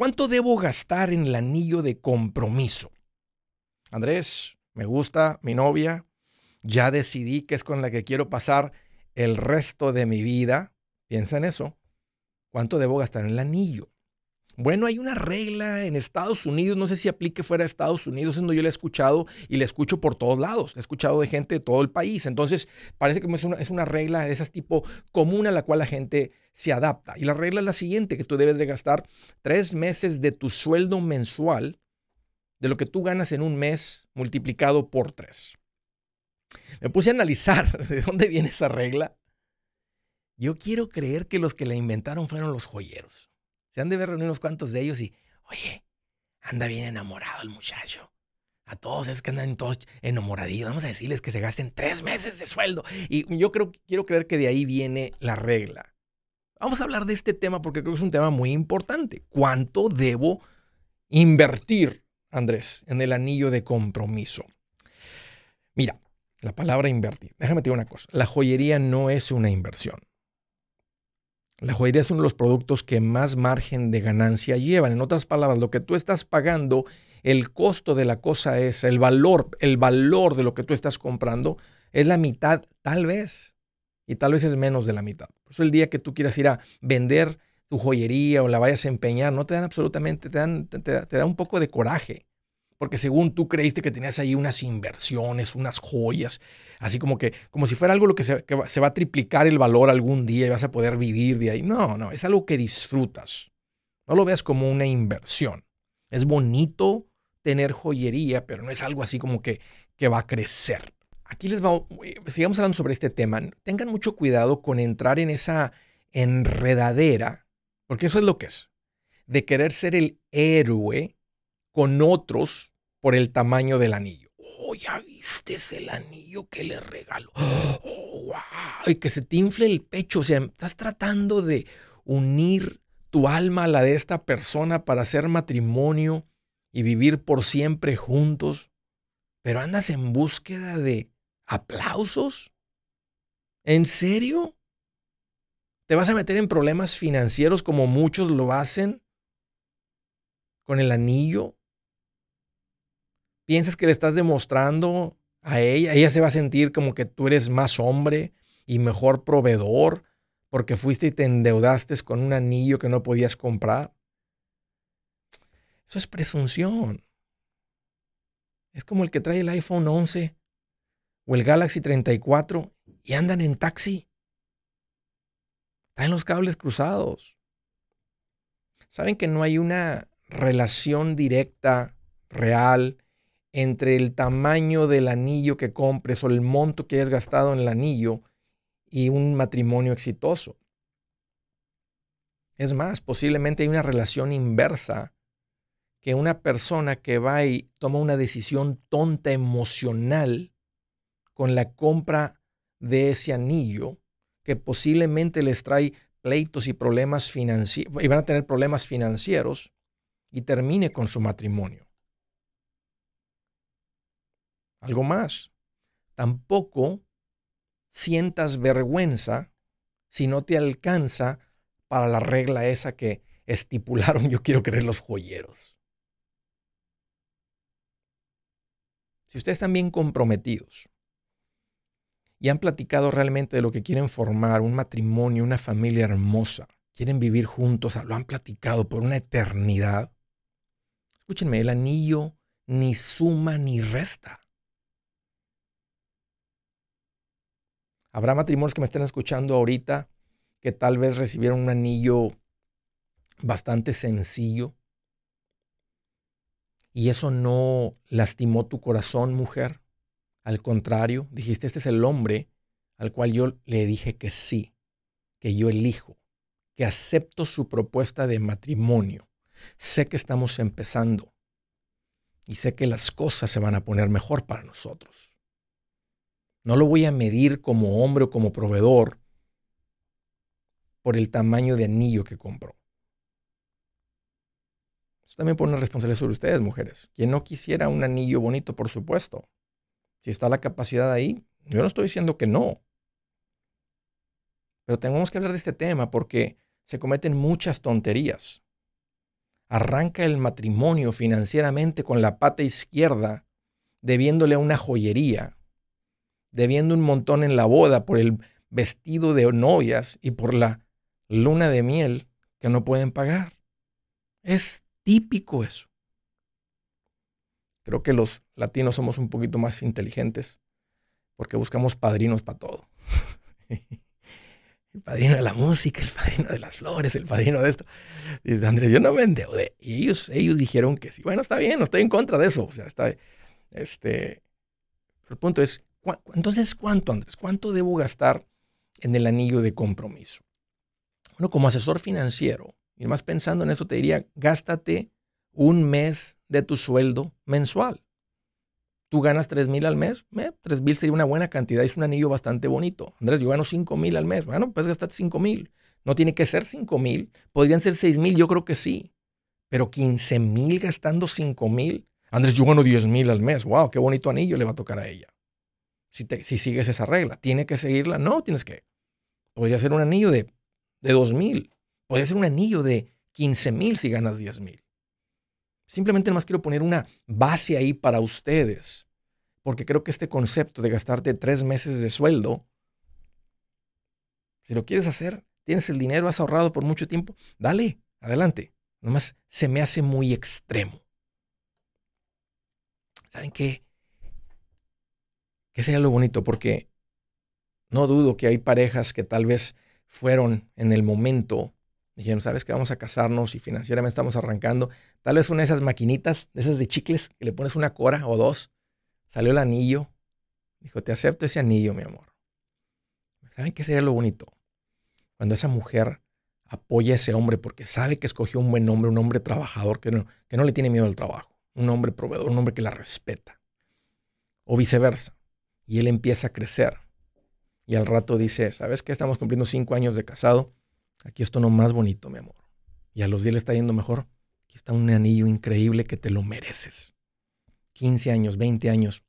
¿Cuánto debo gastar en el anillo de compromiso? Andrés, me gusta mi novia, ya decidí que es con la que quiero pasar el resto de mi vida. Piensa en eso. ¿Cuánto debo gastar en el anillo? Bueno, hay una regla en Estados Unidos, no sé si aplique fuera de Estados Unidos, es yo la he escuchado y la escucho por todos lados, he escuchado de gente de todo el país. Entonces, parece que es una, regla de esas tipo común a la cual la gente se adapta. Y la regla es la siguiente, que tú debes de gastar tres meses de tu sueldo mensual, de lo que tú ganas en un mes, multiplicado por tres. Me puse a analizar de dónde viene esa regla. Yo quiero creer que los que la inventaron fueron los joyeros. Se han de ver reunir unos cuantos de ellos y, oye, anda bien enamorado el muchacho. A todos esos que andan todos enamoradillos, vamos a decirles que se gasten tres meses de sueldo. Y yo creo, quiero creer que de ahí viene la regla. Vamos a hablar de este tema porque creo que es un tema muy importante. ¿Cuánto debo invertir, Andrés, en el anillo de compromiso? Mira, la palabra invertir. Déjame decir una cosa. La joyería no es una inversión. La joyería es uno de los productos que más margen de ganancia llevan. En otras palabras, lo que tú estás pagando, el costo de la cosa es, el valor, el valor de lo que tú estás comprando es la mitad, tal vez, y tal vez es menos de la mitad. Por eso el día que tú quieras ir a vender tu joyería o la vayas a empeñar, no te dan absolutamente, te dan, te da un poco de coraje porque según tú creíste que tenías ahí unas inversiones, unas joyas, así como que, como si fuera algo lo que se, va a triplicar el valor algún día y vas a poder vivir de ahí. No, no, es algo que disfrutas. No lo veas como una inversión. Es bonito tener joyería, pero no es algo así como que, que va a crecer. Aquí les vamos. Eh, sigamos hablando sobre este tema. Tengan mucho cuidado con entrar en esa enredadera, porque eso es lo que es, de querer ser el héroe con otros por el tamaño del anillo. Oh, ya viste ese anillo que le regalo. Oh, wow. Y que se te infle el pecho. O sea, estás tratando de unir tu alma a la de esta persona para hacer matrimonio y vivir por siempre juntos. Pero andas en búsqueda de aplausos. ¿En serio? ¿Te vas a meter en problemas financieros como muchos lo hacen? ¿Con el anillo? piensas que le estás demostrando a ella, ella se va a sentir como que tú eres más hombre y mejor proveedor porque fuiste y te endeudaste con un anillo que no podías comprar. Eso es presunción. Es como el que trae el iPhone 11 o el Galaxy 34 y andan en taxi. están los cables cruzados. Saben que no hay una relación directa, real, entre el tamaño del anillo que compres o el monto que hayas gastado en el anillo y un matrimonio exitoso. Es más, posiblemente hay una relación inversa que una persona que va y toma una decisión tonta emocional con la compra de ese anillo, que posiblemente les trae pleitos y problemas financieros, y van a tener problemas financieros, y termine con su matrimonio algo más. Tampoco sientas vergüenza si no te alcanza para la regla esa que estipularon, yo quiero creer, los joyeros. Si ustedes están bien comprometidos y han platicado realmente de lo que quieren formar, un matrimonio, una familia hermosa, quieren vivir juntos, lo han platicado por una eternidad, escúchenme, el anillo ni suma ni resta. Habrá matrimonios que me estén escuchando ahorita que tal vez recibieron un anillo bastante sencillo. Y eso no lastimó tu corazón, mujer. Al contrario, dijiste, este es el hombre al cual yo le dije que sí, que yo elijo, que acepto su propuesta de matrimonio. Sé que estamos empezando y sé que las cosas se van a poner mejor para nosotros. No lo voy a medir como hombre o como proveedor por el tamaño de anillo que compró. Eso también pone una responsabilidad sobre ustedes, mujeres. Quien no quisiera un anillo bonito, por supuesto. Si está la capacidad ahí, yo no estoy diciendo que no. Pero tenemos que hablar de este tema porque se cometen muchas tonterías. Arranca el matrimonio financieramente con la pata izquierda, debiéndole a una joyería debiendo un montón en la boda por el vestido de novias y por la luna de miel que no pueden pagar. Es típico eso. Creo que los latinos somos un poquito más inteligentes porque buscamos padrinos para todo. el padrino de la música, el padrino de las flores, el padrino de esto. Dice Andrés, yo no me endeudé. Y ellos, ellos dijeron que sí. Bueno, está bien, no estoy en contra de eso. O sea, está. Este, el punto es, entonces, ¿cuánto, Andrés? ¿Cuánto debo gastar en el anillo de compromiso? Bueno, como asesor financiero, y más pensando en eso, te diría, gástate un mes de tu sueldo mensual. Tú ganas 3 mil al mes, $3,000 3 mil sería una buena cantidad, es un anillo bastante bonito. Andrés, yo gano 5 mil al mes, bueno, puedes gastar 5 mil. No tiene que ser 5 mil, podrían ser 6 mil, yo creo que sí. Pero 15 mil gastando 5 mil. Andrés, yo gano 10 mil al mes, wow, qué bonito anillo le va a tocar a ella si, sigues esa regla. ¿Tiene que seguirla? No, tienes que. Podría ser un anillo de, de 2.000. Podría ser un anillo de mil si ganas 10.000. Simplemente más quiero poner una base ahí para ustedes, porque creo que este concepto de gastarte tres meses de sueldo, si lo quieres hacer, tienes el dinero, has ahorrado por mucho tiempo, dale, adelante. Nomás se me hace muy extremo. ¿Saben qué? Ese sería lo bonito, porque no dudo que hay parejas que tal vez fueron en el momento, dijeron, ¿sabes que vamos a casarnos y financieramente estamos arrancando? Tal vez una de esas maquinitas, de esas de chicles, que le pones una cora o dos, salió el anillo, dijo, te acepto ese anillo, mi amor. ¿Saben qué sería lo bonito? Cuando esa mujer apoya a ese hombre porque sabe que escogió un buen hombre, un hombre trabajador, que no, que no le tiene miedo al trabajo, un hombre proveedor, un hombre que la respeta. O viceversa y él empieza a crecer. Y al rato dice, ¿sabes qué? Estamos cumpliendo cinco años de casado. Aquí esto no más bonito, mi amor. Y a los diez le está yendo mejor. Aquí está un anillo increíble que te lo mereces. 15 años, 20 años.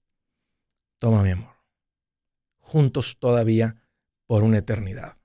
Toma, mi amor. Juntos todavía por una eternidad.